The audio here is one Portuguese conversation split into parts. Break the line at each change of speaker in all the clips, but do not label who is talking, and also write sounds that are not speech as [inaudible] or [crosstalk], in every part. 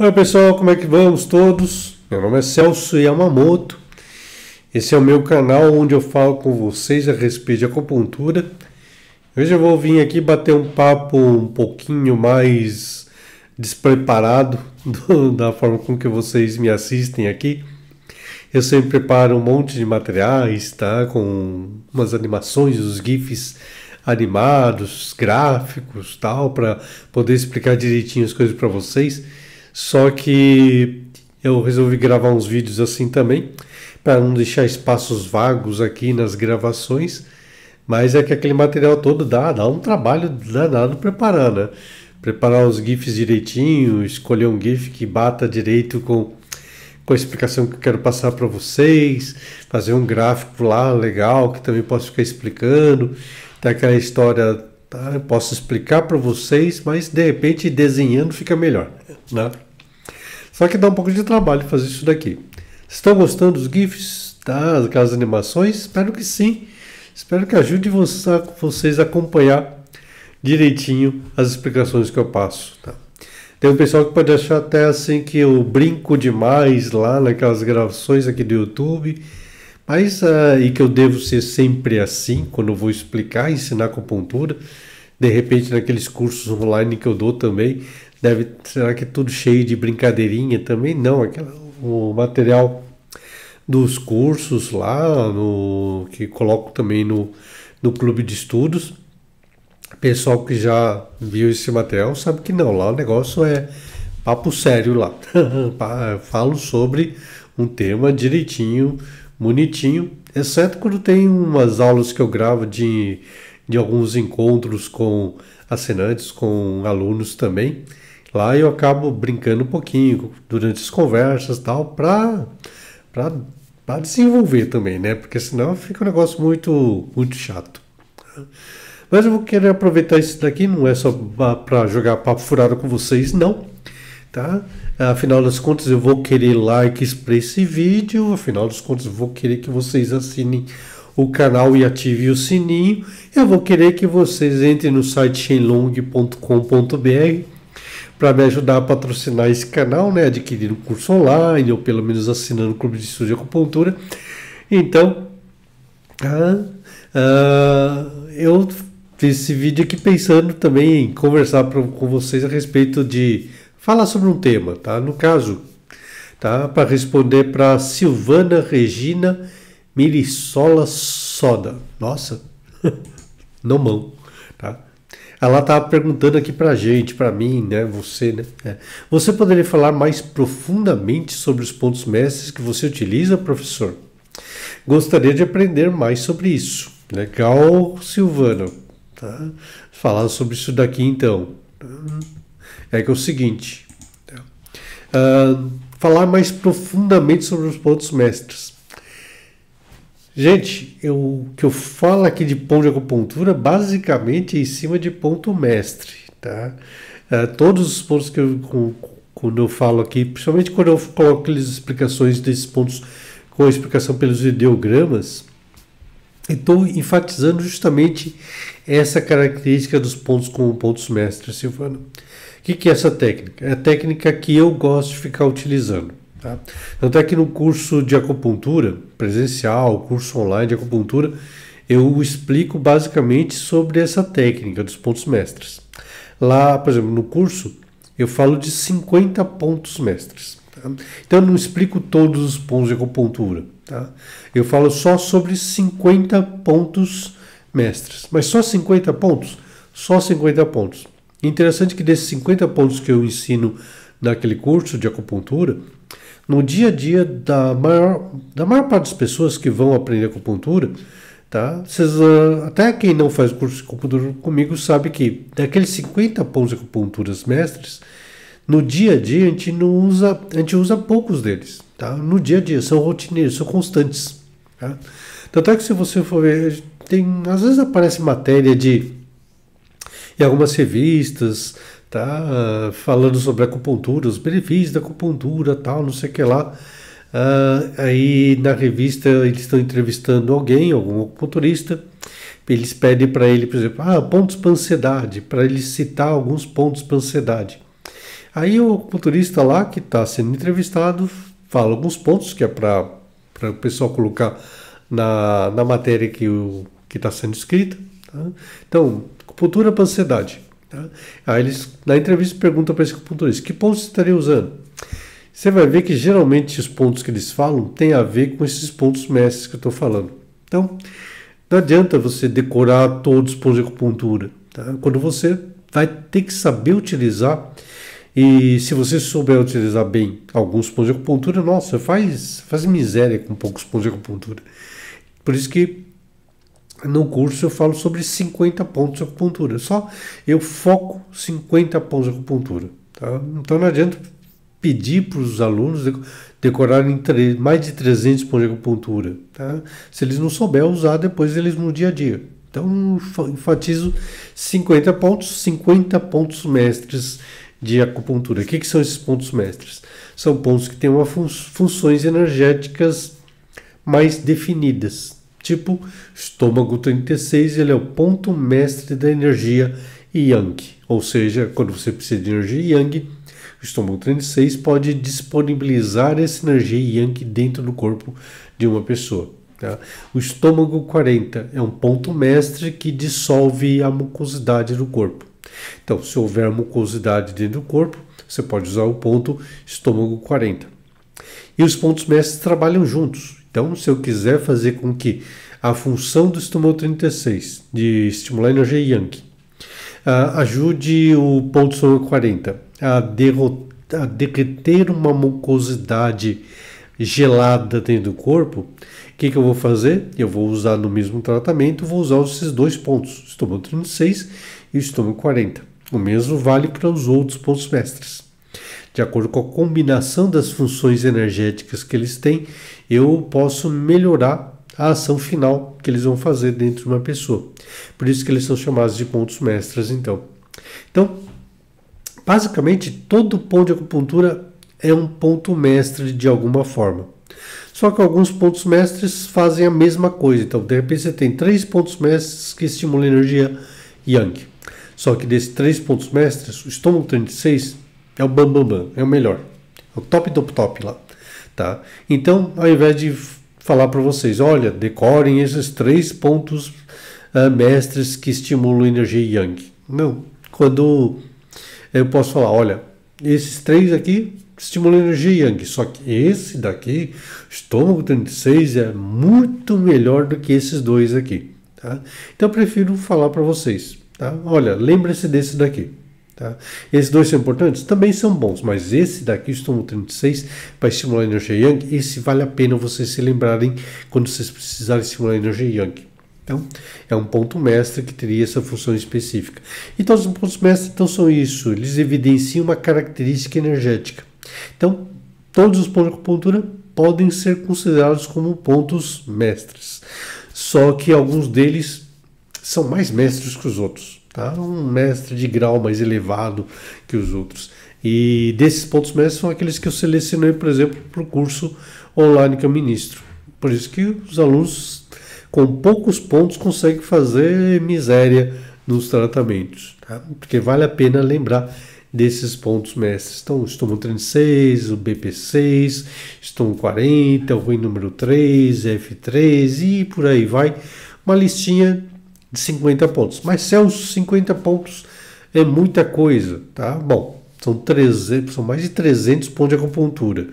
Olá pessoal, como é que vamos todos? Meu nome é Celso Yamamoto. É Esse é o meu canal onde eu falo com vocês a respeito de acupuntura. Hoje eu vou vir aqui bater um papo um pouquinho mais despreparado [laughs] do, da forma com que vocês me assistem aqui. Eu sempre preparo um monte de materiais, tá? Com umas animações, os GIFs animados, gráficos, tal, para poder explicar direitinho as coisas para vocês. Só que eu resolvi gravar uns vídeos assim também, para não deixar espaços vagos aqui nas gravações. Mas é que aquele material todo dá, dá um trabalho danado preparar, né? Preparar os GIFs direitinho, escolher um GIF que bata direito com, com a explicação que eu quero passar para vocês, fazer um gráfico lá legal que também posso ficar explicando. Tem aquela história Tá? Eu posso explicar para vocês, mas de repente desenhando fica melhor. Né? Só que dá um pouco de trabalho fazer isso daqui. Estão gostando dos GIFs, tá? aquelas animações? Espero que sim. Espero que ajude vocês a acompanhar direitinho as explicações que eu passo. Tá? Tem um pessoal que pode achar até assim que eu brinco demais lá naquelas gravações aqui do YouTube mas aí ah, que eu devo ser sempre assim, quando eu vou explicar, ensinar acupuntura, de repente naqueles cursos online que eu dou também, deve será que é tudo cheio de brincadeirinha também? Não, aquela, o material dos cursos lá, no, que coloco também no, no clube de estudos, pessoal que já viu esse material sabe que não, lá o negócio é papo sério lá. [laughs] Falo sobre um tema direitinho bonitinho, exceto quando tem umas aulas que eu gravo de, de alguns encontros com assinantes, com alunos também. Lá eu acabo brincando um pouquinho durante as conversas tal, para para desenvolver também, né? Porque senão fica um negócio muito muito chato. Mas eu vou querer aproveitar isso daqui, não é só para jogar papo furado com vocês, não tá? Afinal das contas, eu vou querer likes para esse vídeo, afinal das contas, eu vou querer que vocês assinem o canal e ativem o sininho. Eu vou querer que vocês entrem no site shenlong.com.br para me ajudar a patrocinar esse canal, né? Adquirindo um curso online ou pelo menos assinando o Clube de Estudo de Acupuntura. Então, ah, ah, eu fiz esse vídeo aqui pensando também em conversar pra, com vocês a respeito de falar sobre um tema, tá? No caso, tá? Para responder para Silvana Regina Mirissola Soda. Nossa, [laughs] não mão, tá? Ela estava tá perguntando aqui para gente, para mim, né? Você, né? É. Você poderia falar mais profundamente sobre os pontos mestres que você utiliza, professor? Gostaria de aprender mais sobre isso. Legal, né? Silvana. Tá? Falar sobre isso daqui então. Hum é que é o seguinte: uh, falar mais profundamente sobre os pontos mestres. Gente, o que eu falo aqui de ponto de acupuntura basicamente é em cima de ponto mestre, tá? Uh, todos os pontos que eu com, quando eu falo aqui, principalmente quando eu coloco aquelas explicações desses pontos com a explicação pelos ideogramas, estou enfatizando justamente essa característica dos pontos como pontos mestres, Silvano. O que, que é essa técnica? É a técnica que eu gosto de ficar utilizando. Tá? Tanto é que no curso de acupuntura presencial, curso online de acupuntura, eu explico basicamente sobre essa técnica dos pontos mestres. Lá, por exemplo, no curso, eu falo de 50 pontos mestres. Tá? Então, eu não explico todos os pontos de acupuntura. Tá? Eu falo só sobre 50 pontos mestres. Mas só 50 pontos? Só 50 pontos. Interessante que desses 50 pontos que eu ensino naquele curso de acupuntura, no dia a dia da maior, da maior parte das pessoas que vão aprender acupuntura, tá? Vocês, ah, até quem não faz curso de acupuntura comigo sabe que daqueles 50 pontos de acupunturas mestres, no dia a dia a gente não usa, a gente usa poucos deles, tá? No dia a dia são rotineiros, são constantes, tá? Tanto é que se você for ver, tem às vezes aparece matéria de em algumas revistas, tá? Falando sobre acupuntura, os benefícios da acupuntura, tal, não sei o que lá. Uh, aí na revista eles estão entrevistando alguém, algum acupunturista. Eles pedem para ele, por exemplo, ah, pontos para ansiedade, para ele citar alguns pontos para ansiedade. Aí o acupunturista lá que está sendo entrevistado fala alguns pontos que é para o pessoal colocar na, na matéria que está sendo escrita. Tá? Então, acupuntura para ansiedade. Tá? Aí eles, na entrevista, perguntam para é esse acupunturista: que pontos estaria usando? Você vai ver que geralmente os pontos que eles falam têm a ver com esses pontos mestres que eu estou falando. Então, não adianta você decorar todos os pontos de acupuntura. Tá? Quando você vai ter que saber utilizar, e se você souber utilizar bem alguns pontos de acupuntura, nossa, faz, faz miséria com poucos pontos de acupuntura. Por isso que no curso eu falo sobre 50 pontos de acupuntura. Só eu foco 50 pontos de acupuntura. Tá? Então não adianta pedir para os alunos decorarem mais de 300 pontos de acupuntura. Tá? Se eles não souberem usar depois eles no dia a dia. Então enfatizo 50 pontos, 50 pontos mestres de acupuntura. O que, que são esses pontos mestres? São pontos que têm uma fun funções energéticas mais definidas, Tipo, estômago 36 ele é o ponto mestre da energia yang. Ou seja, quando você precisa de energia yang, o estômago 36 pode disponibilizar essa energia yang dentro do corpo de uma pessoa. Tá? O estômago 40 é um ponto mestre que dissolve a mucosidade do corpo. Então, se houver mucosidade dentro do corpo, você pode usar o ponto estômago 40. E os pontos mestres trabalham juntos. Então, se eu quiser fazer com que a função do estômago 36, de estimular a energia Yankee, uh, ajude o ponto solar 40 a, derrotar, a derreter uma mucosidade gelada dentro do corpo, o que, que eu vou fazer? Eu vou usar no mesmo tratamento, vou usar esses dois pontos, estômago 36 e estômago 40. O mesmo vale para os outros pontos mestres. De acordo com a combinação das funções energéticas que eles têm, eu posso melhorar a ação final que eles vão fazer dentro de uma pessoa. Por isso que eles são chamados de pontos mestres. então. Então, basicamente, todo ponto de acupuntura é um ponto mestre de alguma forma. Só que alguns pontos mestres fazem a mesma coisa. Então, de repente, você tem três pontos mestres que estimulam a energia Yang. Só que desses três pontos mestres, o estômago 36 é o bam bam bam, é o melhor. É o top do top lá. Tá? Então, ao invés de falar para vocês, olha, decorem esses três pontos uh, mestres que estimulam a energia Yang. Não. Quando eu posso falar, olha, esses três aqui estimulam a energia Yang, só que esse daqui, estômago 36, é muito melhor do que esses dois aqui. Tá? Então, eu prefiro falar para vocês, tá? olha, lembre-se desse daqui. Tá? Esses dois são importantes? Também são bons, mas esse daqui, o estômago 36, para estimular a energia yang, esse vale a pena vocês se lembrarem quando vocês precisarem estimular a energia yang. Então, é um ponto mestre que teria essa função específica. Então, os pontos mestres então, são isso, eles evidenciam uma característica energética. Então, todos os pontos de acupuntura podem ser considerados como pontos mestres, só que alguns deles são mais mestres que os outros tá? um mestre de grau mais elevado que os outros. E desses pontos mestres são aqueles que eu selecionei, por exemplo, para o curso online que eu ministro. Por isso que os alunos com poucos pontos conseguem fazer miséria nos tratamentos, tá? porque vale a pena lembrar desses pontos mestres. Então, estômago 36, o BP6, estou no 40, o ruim número 3, F3 e por aí vai. Uma listinha de 50 pontos. Mas Celsius, 50 pontos é muita coisa, tá? Bom, são, 300, são mais de 300 pontos de acupuntura.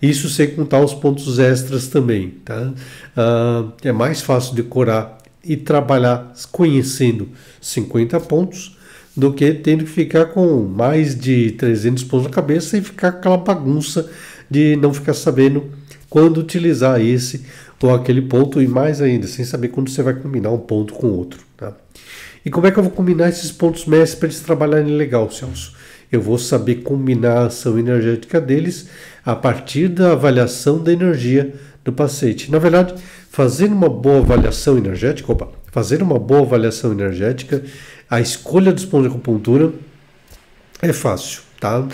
Isso sem contar os pontos extras também, tá? Ah, é mais fácil decorar e trabalhar conhecendo 50 pontos do que tendo que ficar com mais de 300 pontos na cabeça e ficar aquela bagunça de não ficar sabendo quando utilizar esse tô aquele ponto e mais ainda, sem saber quando você vai combinar um ponto com outro. Tá? E como é que eu vou combinar esses pontos mestres para eles trabalharem legal, Celso? Eu vou saber combinar a ação energética deles a partir da avaliação da energia do paciente. Na verdade, fazer uma boa avaliação energética, opa, fazer uma boa avaliação energética, a escolha dos pontos de acupuntura é fácil, tá?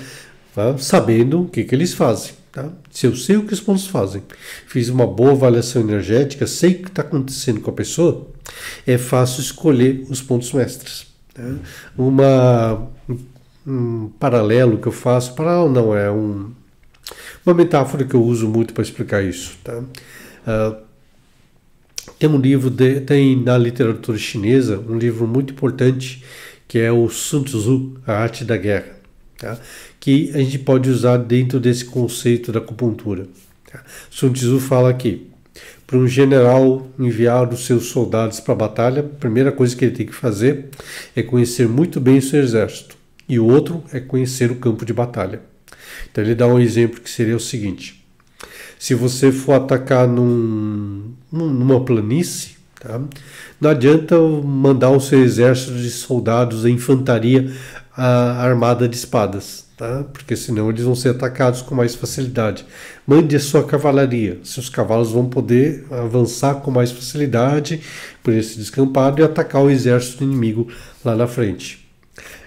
tá? Sabendo o que, que eles fazem. Tá? Se eu sei o que os pontos fazem, fiz uma boa avaliação energética, sei o que está acontecendo com a pessoa, é fácil escolher os pontos mestres. Né? Uma, um paralelo que eu faço, para não, é um, uma metáfora que eu uso muito para explicar isso. Tá? Uh, tem um livro, de, tem na literatura chinesa, um livro muito importante que é o Sun Tzu, A Arte da Guerra. Tá? que a gente pode usar dentro desse conceito da acupuntura. Sun Tzu fala que para um general enviar os seus soldados para a batalha, a primeira coisa que ele tem que fazer é conhecer muito bem o seu exército, e o outro é conhecer o campo de batalha. Então ele dá um exemplo que seria o seguinte: se você for atacar num, numa planície, tá? não adianta mandar o seu exército de soldados, a infantaria a armada de espadas tá? porque senão eles vão ser atacados com mais facilidade. Mande a sua cavalaria, seus cavalos vão poder avançar com mais facilidade por esse descampado e atacar o exército inimigo lá na frente.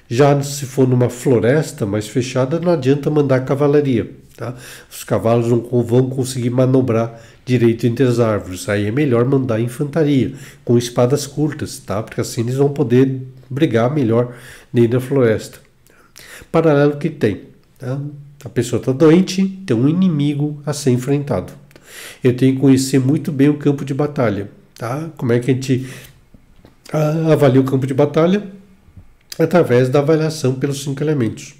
Já se for numa floresta mais fechada, não adianta mandar cavalaria. Tá? Os cavalos não vão conseguir manobrar direito entre as árvores. Aí é melhor mandar infantaria com espadas curtas, tá? porque assim eles vão poder brigar melhor dentro da floresta paralelo que tem. Tá? A pessoa está doente, tem um inimigo a ser enfrentado. Eu tenho que conhecer muito bem o campo de batalha. Tá? Como é que a gente avalia o campo de batalha? Através da avaliação pelos cinco elementos.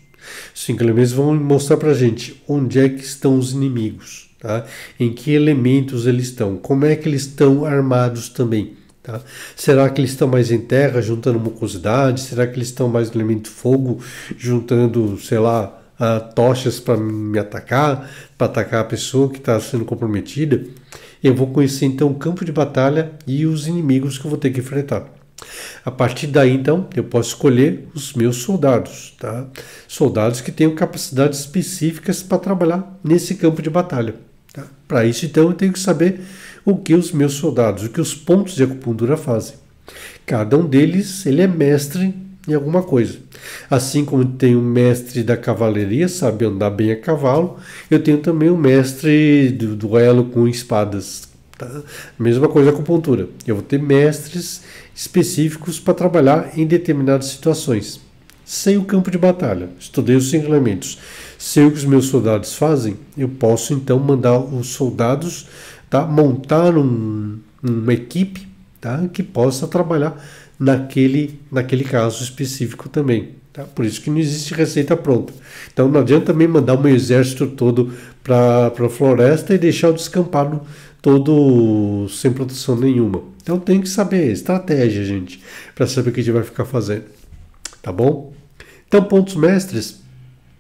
Os cinco elementos vão mostrar para a gente onde é que estão os inimigos, tá? em que elementos eles estão, como é que eles estão armados também. Tá? Será que eles estão mais em terra, juntando mucosidade? Será que eles estão mais no elemento fogo, juntando, sei lá, uh, tochas para me atacar, para atacar a pessoa que está sendo comprometida? Eu vou conhecer então o campo de batalha e os inimigos que eu vou ter que enfrentar. A partir daí, então, eu posso escolher os meus soldados, tá? Soldados que tenham capacidades específicas para trabalhar nesse campo de batalha. Tá? Para isso, então, eu tenho que saber o que os meus soldados, o que os pontos de acupuntura fazem. Cada um deles, ele é mestre em alguma coisa. Assim como tem o mestre da cavalaria, sabe andar bem a cavalo, eu tenho também o mestre do duelo com espadas. Tá? Mesma coisa a acupuntura. Eu vou ter mestres específicos para trabalhar em determinadas situações. Sem o campo de batalha, estudei os reglamentos, sei o que os meus soldados fazem, eu posso então mandar os soldados tá? montar um, uma equipe tá? que possa trabalhar naquele, naquele caso específico também. Tá? Por isso que não existe receita pronta. Então não adianta também mandar um exército todo para a floresta e deixar o descampado todo sem proteção nenhuma. Então tem que saber estratégia, gente, para saber o que a gente vai ficar fazendo. Tá bom? Então, pontos mestres,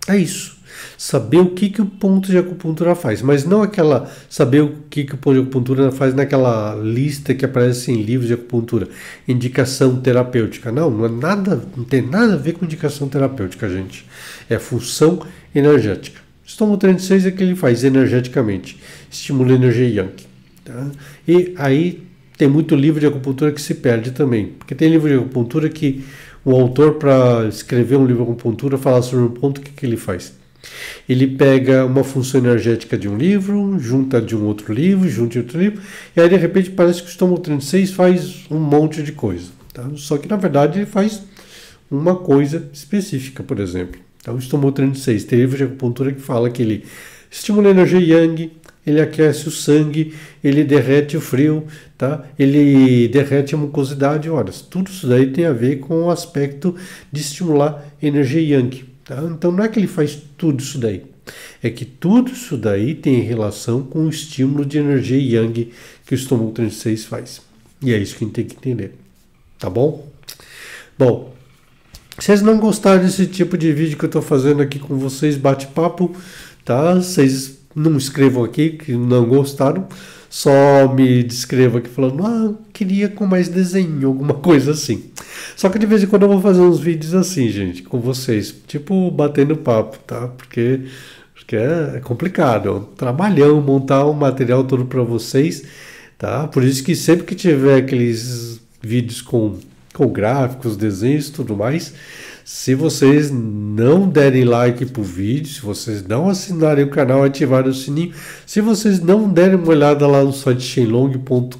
é isso. Saber o que, que o ponto de acupuntura faz, mas não aquela saber o que, que o ponto de acupuntura faz naquela lista que aparece em livros de acupuntura, indicação terapêutica. Não, não é nada, não tem nada a ver com indicação terapêutica, gente. É função energética. Estômago 36 é que ele faz energeticamente, estimula a energia Yankee. Tá? E aí tem muito livro de acupuntura que se perde também, porque tem livro de acupuntura que o autor, para escrever um livro de acupuntura, fala sobre um ponto, o que, que ele faz? Ele pega uma função energética de um livro, junta de um outro livro, junta de outro livro, e aí de repente parece que o estômago 36 faz um monte de coisa. Tá? Só que na verdade ele faz uma coisa específica, por exemplo. Então, o estômago 36 tem livro de acupuntura que fala que ele estimula a energia yang, ele aquece o sangue, ele derrete o frio, tá? ele derrete a mucosidade. Ora, tudo isso daí tem a ver com o aspecto de estimular energia yang. Tá? Então não é que ele faz tudo isso daí. É que tudo isso daí tem relação com o estímulo de energia yang que o estômago 36 faz. E é isso que a gente tem que entender. Tá bom? Bom, se vocês não gostaram desse tipo de vídeo que eu estou fazendo aqui com vocês, bate-papo, tá? Vocês não escrevam aqui que não gostaram só me descreva aqui falando, ah, queria com mais desenho, alguma [laughs] coisa assim. Só que de vez em quando eu vou fazer uns vídeos assim, gente, com vocês, tipo batendo papo, tá? Porque, porque é, é complicado, é um trabalhão montar um material todo para vocês, tá? Por isso que sempre que tiver aqueles vídeos com, com gráficos, desenhos tudo mais, se vocês não derem like pro vídeo, se vocês não assinarem o canal, ativarem o sininho, se vocês não derem uma olhada lá no site shenlong.com.br,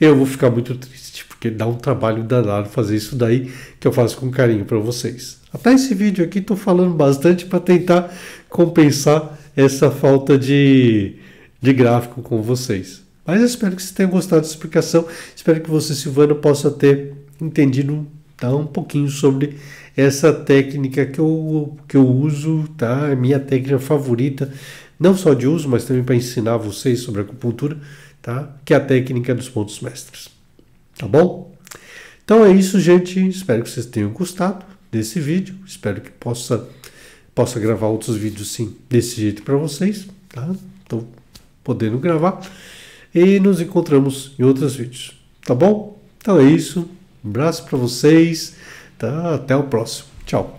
eu vou ficar muito triste, porque dá um trabalho danado fazer isso daí, que eu faço com carinho para vocês. Até esse vídeo aqui estou falando bastante para tentar compensar essa falta de, de gráfico com vocês. Mas eu espero que vocês tenham gostado da explicação, espero que você, Silvano, possa ter entendido tá? Um pouquinho sobre essa técnica que eu, que eu uso, tá? É minha técnica favorita, não só de uso, mas também para ensinar vocês sobre acupuntura, tá? Que é a técnica dos pontos mestres. Tá bom? Então é isso, gente. Espero que vocês tenham gostado desse vídeo. Espero que possa possa gravar outros vídeos sim desse jeito para vocês, tá? Tô podendo gravar e nos encontramos em outros vídeos, tá bom? Então é isso. Um abraço para vocês. Tá? Até o próximo. Tchau.